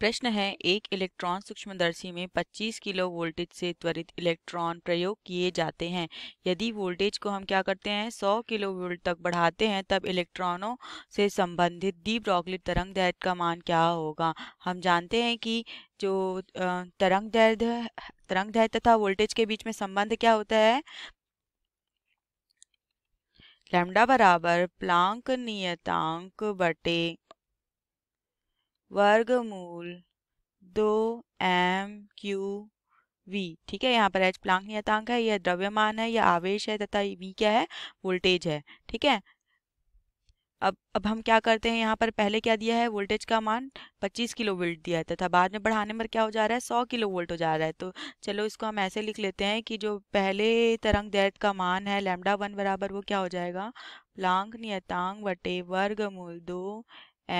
प्रश्न है एक इलेक्ट्रॉन सूक्ष्मदर्शी में 25 किलो वोल्टेज से त्वरित इलेक्ट्रॉन प्रयोग किए जाते हैं यदि वोल्टेज को हम क्या करते हैं 100 किलो वोल्ट तक बढ़ाते हैं तब इलेक्ट्रॉनों से संबंधित दीप ब्रॉगली तरंग दैर्ध का मान क्या होगा हम जानते हैं कि जो तरंग दैर्ध तरंग दैर्ध तथा वोल्टेज के बीच में संबंध क्या होता है लैमडा बराबर प्लांक नियतांक बटे वर्गमूल दो एम क्यू वी ठीक है यहाँ पर एच प्लांक नियतांक है यह द्रव्यमान है यह आवेश है तथा वी क्या है वोल्टेज है ठीक है अब अब हम क्या करते हैं यहाँ पर पहले क्या दिया है वोल्टेज का मान 25 किलो वोल्ट दिया है तथा बाद में बढ़ाने पर क्या हो जा रहा है 100 किलो वोल्ट हो जा रहा है तो चलो इसको हम ऐसे लिख लेते हैं कि जो पहले तरंग दैर्घ्य का मान है लैम्डा वन बराबर वो क्या हो जाएगा प्लांक नियतांक वर्ग मूल दो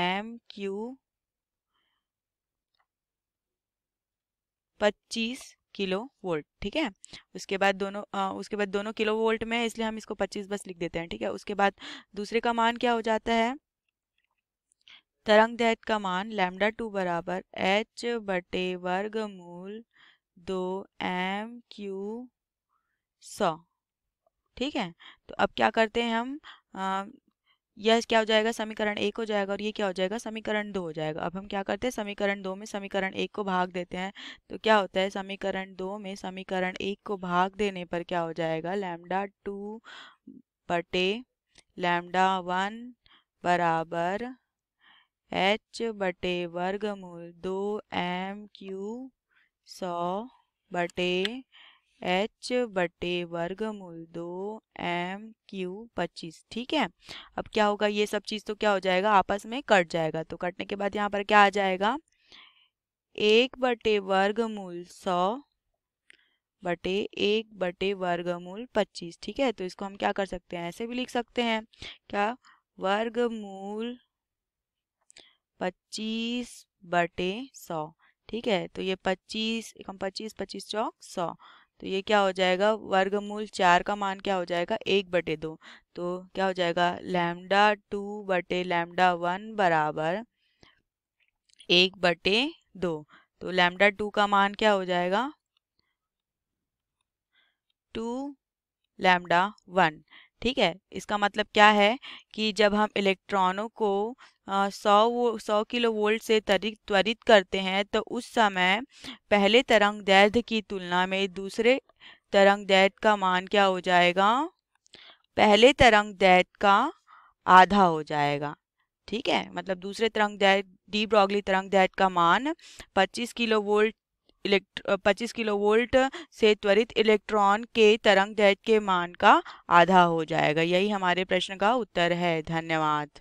एम क्यू 25 किलो वोल्ट ठीक है उसके बाद दोनों आ, उसके बाद दोनों किलो वोल्ट में इसलिए हम इसको 25 बस लिख देते हैं ठीक है उसके बाद दूसरे का मान क्या हो जाता है तरंग दैत का मान लैमडा टू बराबर एच बटे वर्ग मूल दो एम क्यू सौ ठीक है तो अब क्या करते हैं हम यह क्या हो जाएगा समीकरण एक हो जाएगा और ये क्या हो जाएगा समीकरण दो हो जाएगा अब हम क्या करते हैं समीकरण दो में समीकरण एक को भाग देते हैं तो क्या होता है समीकरण दो में समीकरण एक को भाग देने पर क्या हो जाएगा लैमडा टू बटे लैमडा वन बराबर एच बटे वर्गमूल दो एम क्यू सौ बटे एच बटे वर्गमूल दो एम क्यू पच्चीस ठीक है अब क्या होगा ये सब चीज़ तो क्या हो जाएगा आपस में कट जाएगा तो कटने के बाद यहाँ पर क्या आ जाएगा एक बटे वर्गमूल सौ बटे एक बटे वर्गमूल पच्चीस ठीक है तो इसको हम क्या कर सकते हैं ऐसे भी लिख सकते हैं क्या वर्गमूल पच्चीस बटे सौ ठीक है तो ये पच्चीस एक हम पच्चीस पच्चीस चौक सौ तो ये क्या हो जाएगा वर्गमूल चार का मान क्या हो जाएगा एक बटे दो तो क्या हो जाएगा लैमडा टू बटे लैमडा वन बराबर एक बटे दो तो लैमडा टू का मान क्या हो जाएगा टू लैमडा वन ठीक है इसका मतलब क्या है कि जब हम इलेक्ट्रॉनों को हाँ, सौ सौ किलो वोल्ट से त्वरित त्वरित करते हैं तो उस समय पहले तरंग दैर्ध्य की तुलना में दूसरे तरंग दैर्ध्य का मान क्या हो जाएगा पहले तरंग दैर्ध्य का आधा हो जाएगा ठीक है मतलब दूसरे तरंग दैर्घ डी ब्रॉगली तरंग दैत का मान 25 किलो वोल्ट इलेक्ट्र 25 किलो वोल्ट से त्वरित इलेक्ट्रॉन के तरंग दैर्घ के मान का आधा हो जाएगा यही हमारे प्रश्न का उत्तर है धन्यवाद